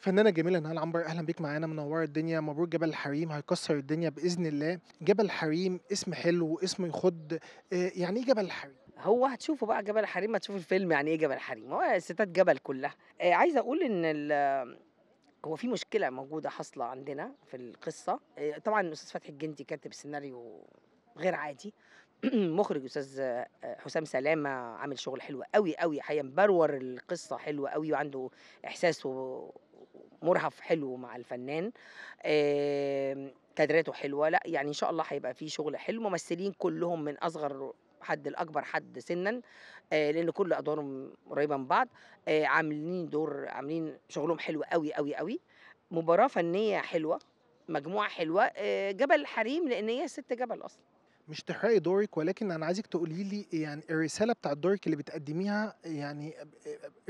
فنانة جميلة نهال عنبر أهلا بيك معانا منور الدنيا مبروك جبل الحريم هيكسر الدنيا بإذن الله جبل الحريم اسم حلو واسم يخد آه، يعني إيه جبل الحريم؟ هو هتشوفوا بقى جبل الحريم هتشوفوا الفيلم يعني إيه جبل الحريم هو ستات جبل كلها آه، عايزة أقول إن آه، هو في مشكلة موجودة حاصلة عندنا في القصة طبعا الأستاذ فتحي الجندي كاتب سيناريو غير عادي مخرج استاذ حسام سلامه عامل شغل حلو قوي قوي حقيقه مبرور القصه حلوه قوي وعنده احساس مرهف حلو مع الفنان كادراته آمم، حلوه لا يعني ان شاء الله هيبقى في شغل حلو ممثلين كلهم من اصغر حد لاكبر حد سنا آه، لان كل ادوارهم قريبه من بعض آه، عاملين دور عاملين شغلهم حلو قوي قوي قوي مباراه فنيه حلوه مجموعه حلوه آه، جبل حريم لان هي ست جبل اصلا مش تحرقي دورك ولكن انا عايزك تقولي لي يعني الرساله بتاعت دورك اللي بتقدميها يعني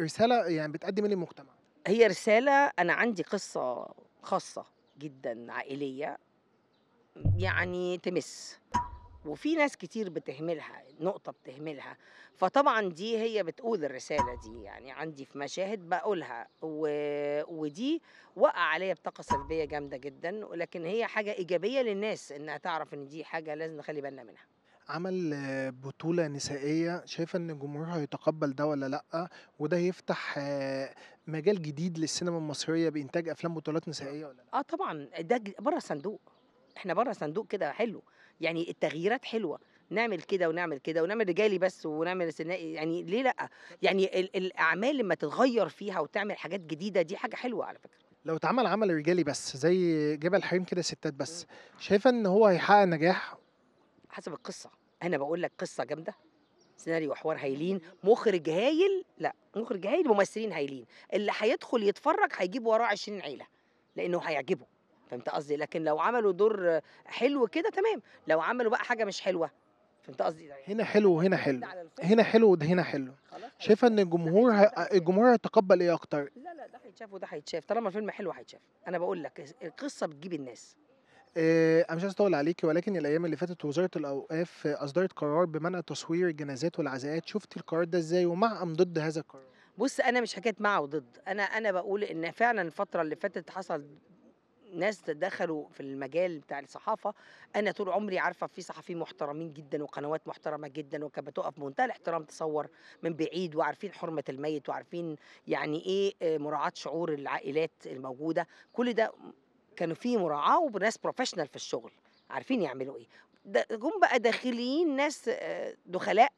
رساله يعني بتقدم إيه للمجتمع هي رسالة أنا عندي قصة خاصة جدا عائلية يعني تمس وفي ناس كتير بتهملها نقطة بتهملها فطبعا دي هي بتقول الرسالة دي يعني عندي في مشاهد بقولها و... ودي وقع عليا بطاقة سلبية جامدة جدا ولكن هي حاجة إيجابية للناس إنها تعرف إن دي حاجة لازم نخلي بالنا منها عمل بطولة نسائية شايفة إن الجمهور هيتقبل ده ولا لأ وده هيفتح مجال جديد للسينما المصرية بإنتاج أفلام بطولات نسائية ولا لأ؟ اه طبعا ده بره الصندوق احنا بره صندوق كده حلو يعني التغييرات حلوه نعمل كده ونعمل كده ونعمل رجالي بس ونعمل سنائي يعني ليه لا يعني الاعمال لما تتغير فيها وتعمل حاجات جديده دي حاجه حلوه على فكره لو اتعمل عمل رجالي بس زي جبل حريم كده ستات بس شايفة إن هو هيحقق نجاح حسب القصه انا بقول لك قصه جامده سيناريو وحوار هايلين مخرج هايل لا مخرج هايل ممثلين هايلين اللي هيدخل يتفرج هيجيب وراه 20 عيله لانه هيعجبه فهمت قصدي لكن لو عملوا دور حلو كده تمام لو عملوا بقى حاجه مش حلوه فهمت قصدي يعني هنا حلو وهنا حلو هنا حلو وده هنا حلو شايفه ان الجمهور الجمهور هيتقبل ايه اكتر لا لا ده هيتشاف وده هيتشاف طالما الفيلم حلو هيتشاف انا بقول لك القصه بتجيب الناس آه، انا مش عايز اطول عليكي ولكن الايام اللي فاتت وزاره الاوقاف اصدرت قرار بمنع تصوير الجنازات والعزاءات شفتي القرار ده ازاي ومع ام ضد هذا القرار بص انا مش حكايه مع وضد انا انا بقول ان فعلا الفتره اللي فاتت حصل ناس دخلوا في المجال بتاع الصحافه انا طول عمري عارفه في صحفيين محترمين جدا وقنوات محترمه جدا وكانت بتقف بمنتهى الاحترام تصور من بعيد وعارفين حرمه الميت وعارفين يعني ايه آه، مراعاه شعور العائلات الموجوده كل ده كانوا في مراعاه وناس بروفيشنال في الشغل عارفين يعملوا ايه جم بقى داخليين ناس آه، دخلاء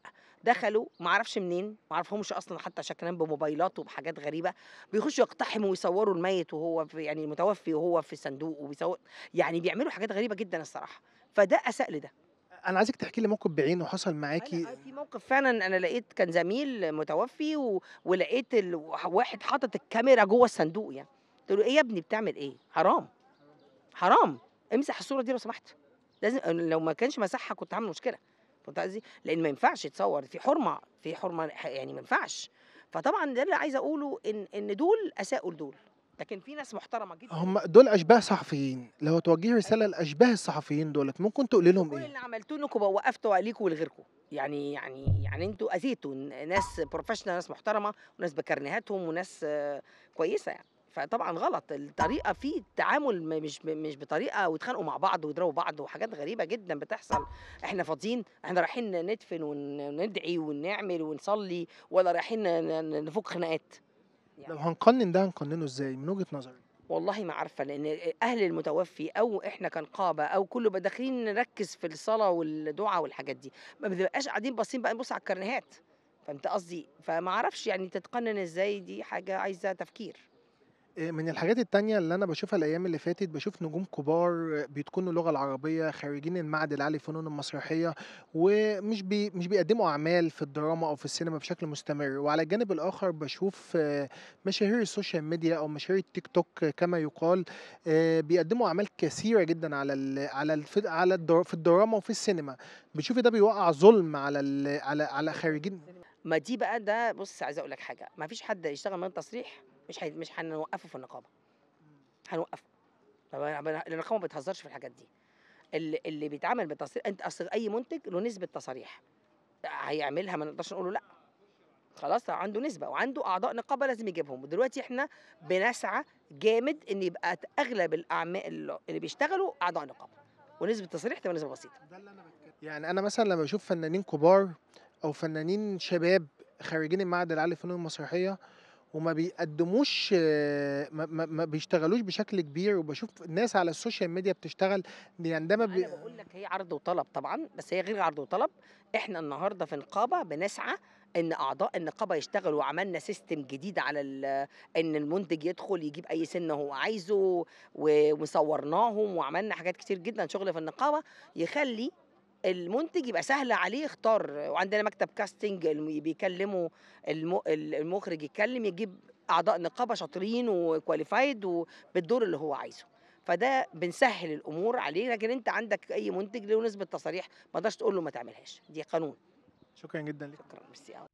دخلوا ما اعرفش منين ما اعرفهمش اصلا حتى شكلهم بموبايلات وبحاجات غريبه بيخشوا يقتحموا ويصوروا الميت وهو في يعني المتوفي وهو في الصندوق وبيصور يعني بيعملوا حاجات غريبه جدا الصراحه فده اساء لده انا عايزك تحكي لي موقف بعينه حصل معاكي آه، في موقف فعلا انا لقيت كان زميل متوفي و... ولقيت ال... واحد حاطط الكاميرا جوه الصندوق يعني قلت له ايه يا ابني بتعمل ايه حرام حرام امسح الصوره دي لو سمحت لازم لو ما كانش مسحها كنت عامل مشكله فهمت قصدي لان ما ينفعش يتصور في حرمه في حرمه يعني ما ينفعش فطبعا ده اللي عايز اقوله ان ان دول اساءوا لدول لكن في ناس محترمه جدا هم دول اشباه صحفيين لو توجهي رساله لاشباه الصحفيين دولت ممكن تقولي لهم ايه؟ كل اللي عملتوه انكم وقفتوا عليكم ولغيركم يعني يعني يعني انتوا اذيتوا ناس بروفيشنال ناس محترمه وناس بكرنيهاتهم وناس كويسه يعني فطبعا غلط الطريقه في تعامل مش مش بطريقه ويتخانقوا مع بعض ويضربوا بعض وحاجات غريبه جدا بتحصل احنا فاضيين احنا رايحين ندفن وندعي ونعمل ونصلي ولا رايحين نفك خناقات يعني. لو هنقنن ده هنقننه ازاي من وجهه نظرك والله ما عارفه لان اهل المتوفي او احنا كنقابه او كله داخلين نركز في الصلاه والدعاء والحاجات دي ما بنبقاش قاعدين باصين بقى نبص على الكرنيهات فهمت قصدي فما اعرفش يعني تتقنن ازاي دي حاجه عايزه تفكير آه، من الحاجات التانية اللي أنا بشوفها الأيام اللي فاتت، بشوف نجوم كبار بيتكونوا اللغة العربية، خارجين المعهد العالي للفنون المسرحية، ومش بي مش بيقدموا أعمال في الدراما أو في السينما بشكل مستمر، وعلى الجانب الآخر بشوف آه، مشاهير السوشيال ميديا أو مشاهير التيك توك كما يقال، آه، بيقدموا أعمال كثيرة جدًا على ال على الف على في الدراما وفي السينما، بتشوفي ده بيوقّع ظلم على ال على على السينما. ما دي بقى ده بص عايز اقول لك حاجه ما فيش حد يشتغل من تصريح مش حي... مش هنوقفه في النقابه هنوقفه طب النقابه ما بتهزرش في الحاجات دي اللي, اللي بيتعامل بالتصريح انت اصل اي منتج له نسبه تصاريح هيعملها ما نقدرش نقول له لا خلاص عنده نسبه وعنده اعضاء نقابه لازم يجيبهم ودلوقتي احنا بنسعى جامد ان يبقى اغلب الاعمال اللي بيشتغلوا اعضاء نقابه ونسبه التصريح تبقى نسبه بسيطه ده اللي انا بتكلم يعني انا مثلا لما بشوف فنانين كبار او فنانين شباب خريجين المعهد العالي للفنون المسرحيه وما بيقدموش ما, ما, بيشتغلوش بشكل كبير وبشوف ناس على السوشيال ميديا بتشتغل عندما يعني بي... انا بقول لك هي عرض وطلب طبعا بس هي غير عرض وطلب احنا النهارده في نقابه بنسعى ان اعضاء النقابه يشتغلوا وعملنا سيستم جديد على ان المنتج يدخل يجيب اي سنه هو عايزه وصورناهم وعملنا حاجات كتير جدا شغل في النقابه يخلي المنتج يبقى سهل عليه يختار وعندنا مكتب كاستنج بيكلموا المخرج يتكلم يجيب اعضاء نقابه شاطرين وكواليفايد وبالدور اللي هو عايزه فده بنسهل الامور عليه لكن انت عندك اي منتج له نسبه تصاريح ما تقدرش تقول له ما تعملهاش دي قانون شكرا جدا لك شكرا ميرسي